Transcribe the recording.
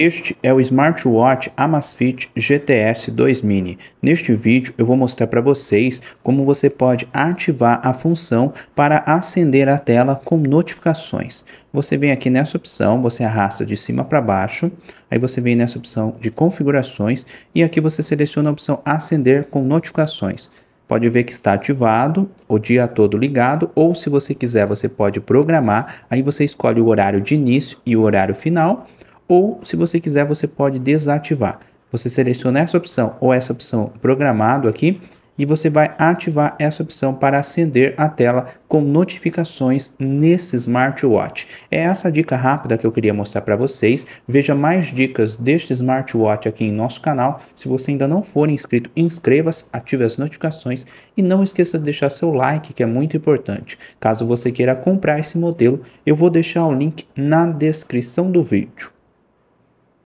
Este é o smartwatch Amazfit GTS 2 Mini. Neste vídeo eu vou mostrar para vocês como você pode ativar a função para acender a tela com notificações. Você vem aqui nessa opção, você arrasta de cima para baixo, aí você vem nessa opção de configurações e aqui você seleciona a opção acender com notificações pode ver que está ativado o dia todo ligado, ou se você quiser, você pode programar. Aí você escolhe o horário de início e o horário final ou se você quiser você pode desativar. Você seleciona essa opção ou essa opção programado aqui e você vai ativar essa opção para acender a tela com notificações nesse smartwatch. É essa dica rápida que eu queria mostrar para vocês. Veja mais dicas deste smartwatch aqui em nosso canal. Se você ainda não for inscrito, inscreva-se, ative as notificações e não esqueça de deixar seu like, que é muito importante. Caso você queira comprar esse modelo, eu vou deixar o link na descrição do vídeo.